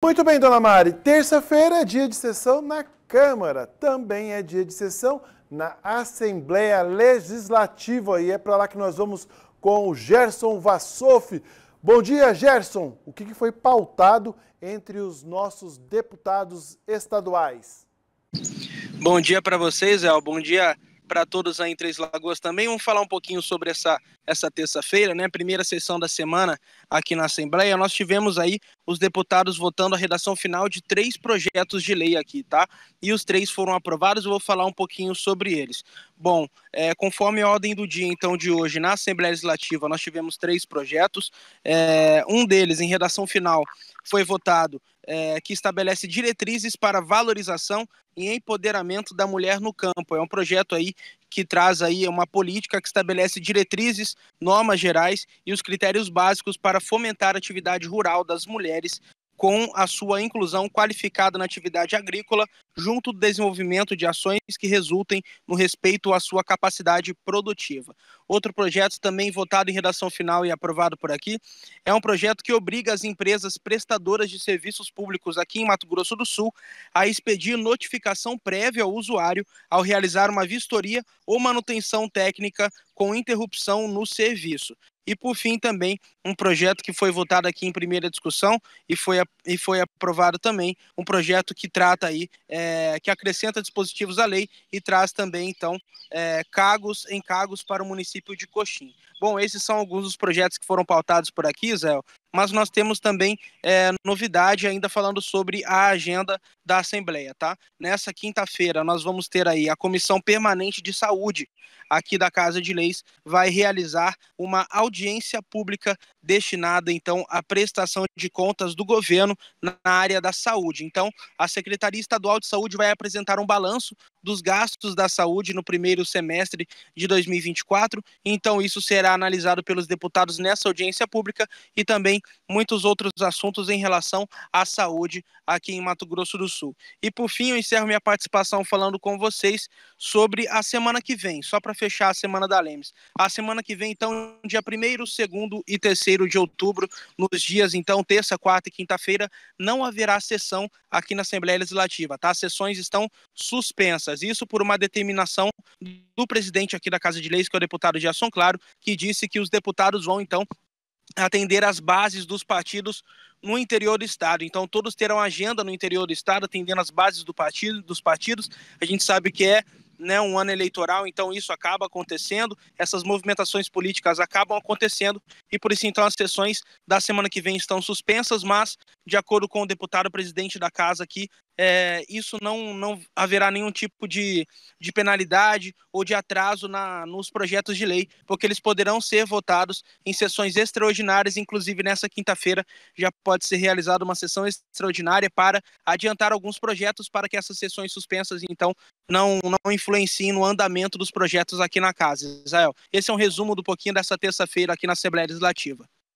Muito bem, dona Mari. Terça-feira é dia de sessão na Câmara. Também é dia de sessão na Assembleia Legislativa. E é para lá que nós vamos com o Gerson Vassoff. Bom dia, Gerson. O que foi pautado entre os nossos deputados estaduais? Bom dia para vocês, El. Bom dia para todos aí em Três Lagoas também. Vamos falar um pouquinho sobre essa, essa terça-feira, né? Primeira sessão da semana aqui na Assembleia. Nós tivemos aí os deputados votando a redação final de três projetos de lei aqui, tá? E os três foram aprovados. Eu vou falar um pouquinho sobre eles. Bom, é, conforme a ordem do dia, então, de hoje, na Assembleia Legislativa, nós tivemos três projetos. É, um deles, em redação final, foi votado é, que estabelece diretrizes para valorização e empoderamento da mulher no campo. É um projeto aí que traz aí uma política que estabelece diretrizes, normas gerais e os critérios básicos para fomentar a atividade rural das mulheres com a sua inclusão qualificada na atividade agrícola, junto do desenvolvimento de ações que resultem no respeito à sua capacidade produtiva. Outro projeto também votado em redação final e aprovado por aqui é um projeto que obriga as empresas prestadoras de serviços públicos aqui em Mato Grosso do Sul a expedir notificação prévia ao usuário ao realizar uma vistoria ou manutenção técnica com interrupção no serviço. E por fim também um projeto que foi votado aqui em primeira discussão e foi, e foi aprovado também um projeto que trata aí é, que acrescenta dispositivos à lei e traz também então é, cargos encargos para o município de Coxim. Bom, esses são alguns dos projetos que foram pautados por aqui, Zé mas nós temos também é, novidade ainda falando sobre a agenda da Assembleia, tá? Nessa quinta-feira nós vamos ter aí a Comissão Permanente de Saúde aqui da Casa de Leis vai realizar uma audiência pública destinada então à prestação de contas do governo na área da saúde. Então, a Secretaria Estadual de Saúde vai apresentar um balanço dos gastos da saúde no primeiro semestre de 2024. Então, isso será analisado pelos deputados nessa audiência pública e também muitos outros assuntos em relação à saúde aqui em Mato Grosso do Sul. E por fim, eu encerro minha participação falando com vocês sobre a semana que vem, só para fechar a semana da Lemes. A semana que vem, então, dia 1, 2 e 3 1 de outubro, nos dias então terça, quarta e quinta-feira, não haverá sessão aqui na Assembleia Legislativa, tá? As sessões estão suspensas. Isso por uma determinação do presidente aqui da Casa de Leis, que é o deputado Jason Claro, que disse que os deputados vão então atender as bases dos partidos no interior do estado. Então todos terão agenda no interior do estado, atendendo as bases do partido, dos partidos. A gente sabe que é né, um ano eleitoral, então isso acaba acontecendo, essas movimentações políticas acabam acontecendo, e por isso então as sessões da semana que vem estão suspensas, mas, de acordo com o deputado presidente da casa aqui, é, isso não, não haverá nenhum tipo de, de penalidade ou de atraso na, nos projetos de lei, porque eles poderão ser votados em sessões extraordinárias, inclusive nessa quinta-feira já pode ser realizada uma sessão extraordinária para adiantar alguns projetos para que essas sessões suspensas, então, não, não influenciem no andamento dos projetos aqui na casa. Israel, esse é um resumo do pouquinho dessa terça-feira aqui na Assembleia Legislativa.